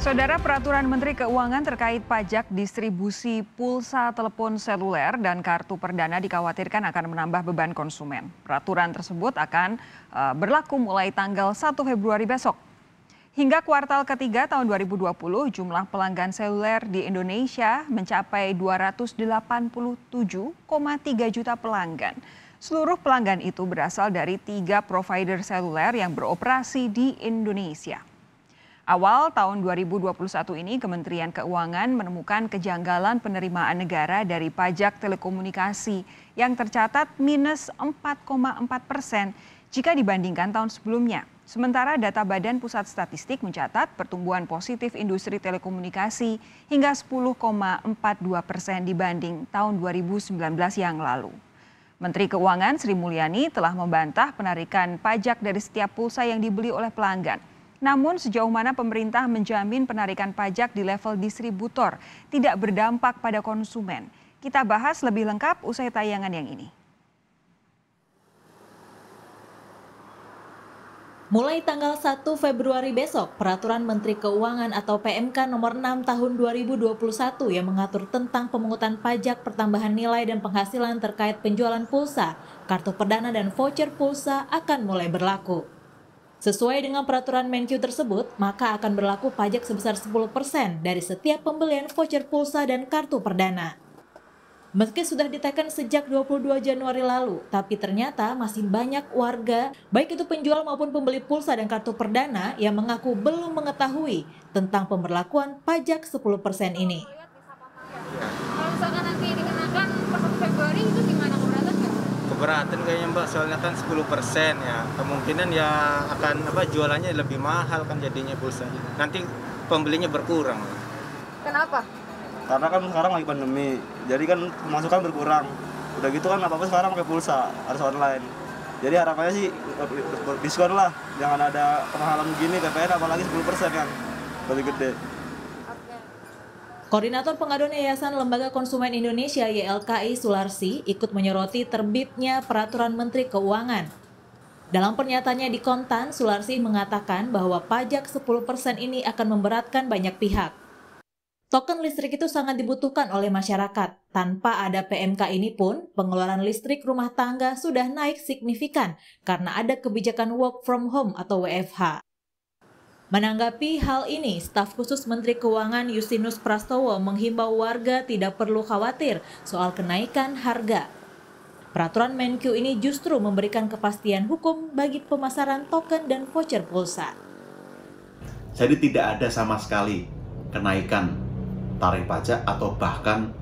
Saudara peraturan Menteri Keuangan terkait pajak distribusi pulsa telepon seluler dan kartu perdana dikhawatirkan akan menambah beban konsumen. Peraturan tersebut akan eh, berlaku mulai tanggal 1 Februari besok. Hingga kuartal ketiga tahun 2020, jumlah pelanggan seluler di Indonesia mencapai 287,3 juta pelanggan. Seluruh pelanggan itu berasal dari tiga provider seluler yang beroperasi di Indonesia. Awal tahun 2021 ini Kementerian Keuangan menemukan kejanggalan penerimaan negara dari pajak telekomunikasi yang tercatat minus 4,4 persen jika dibandingkan tahun sebelumnya. Sementara data Badan Pusat Statistik mencatat pertumbuhan positif industri telekomunikasi hingga 10,42 persen dibanding tahun 2019 yang lalu. Menteri Keuangan Sri Mulyani telah membantah penarikan pajak dari setiap pulsa yang dibeli oleh pelanggan. Namun sejauh mana pemerintah menjamin penarikan pajak di level distributor tidak berdampak pada konsumen. Kita bahas lebih lengkap usai tayangan yang ini. Mulai tanggal 1 Februari besok, Peraturan Menteri Keuangan atau PMK nomor 6 tahun 2021 yang mengatur tentang pemungutan pajak pertambahan nilai dan penghasilan terkait penjualan pulsa, kartu perdana dan voucher pulsa akan mulai berlaku. Sesuai dengan peraturan Menkyu tersebut, maka akan berlaku pajak sebesar 10% dari setiap pembelian voucher pulsa dan kartu perdana. Meski sudah ditekan sejak 22 Januari lalu, tapi ternyata masih banyak warga, baik itu penjual maupun pembeli pulsa dan kartu perdana yang mengaku belum mengetahui tentang pemberlakuan pajak 10% ini. keberatan kayaknya mbak soalnya kan 10% ya kemungkinan ya akan apa jualannya lebih mahal kan jadinya pulsa nanti pembelinya berkurang kenapa karena kan sekarang lagi pandemi jadi kan pemasukan berkurang udah gitu kan apa apa sekarang pakai pulsa harus online jadi harapannya sih diskon lah jangan ada kemahalan gini TPN apalagi 10% kan lebih gede Koordinator Pengaduan Yayasan Lembaga Konsumen Indonesia YLKI Sularsi ikut menyoroti terbitnya Peraturan Menteri Keuangan. Dalam pernyataannya di Kontan, Sularsi mengatakan bahwa pajak 10% ini akan memberatkan banyak pihak. Token listrik itu sangat dibutuhkan oleh masyarakat. Tanpa ada PMK ini pun, pengeluaran listrik rumah tangga sudah naik signifikan karena ada kebijakan work from home atau WFH. Menanggapi hal ini, staf khusus Menteri Keuangan Yusinus Prastowo menghimbau warga tidak perlu khawatir soal kenaikan harga. Peraturan Menkyu ini justru memberikan kepastian hukum bagi pemasaran token dan voucher pulsa. Jadi tidak ada sama sekali kenaikan tarif pajak atau bahkan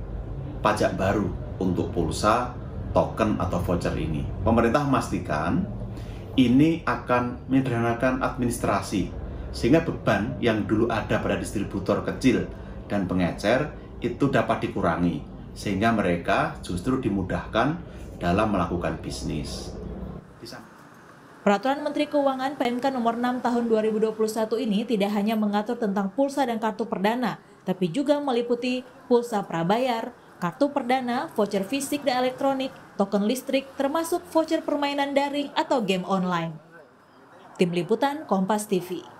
pajak baru untuk pulsa, token atau voucher ini. Pemerintah memastikan ini akan menyederhanakan administrasi sehingga beban yang dulu ada pada distributor kecil dan pengecer itu dapat dikurangi sehingga mereka justru dimudahkan dalam melakukan bisnis. Peraturan Menteri Keuangan PMK nomor 6 tahun 2021 ini tidak hanya mengatur tentang pulsa dan kartu perdana, tapi juga meliputi pulsa prabayar, kartu perdana, voucher fisik dan elektronik, token listrik, termasuk voucher permainan daring atau game online. Tim Liputan Kompas TV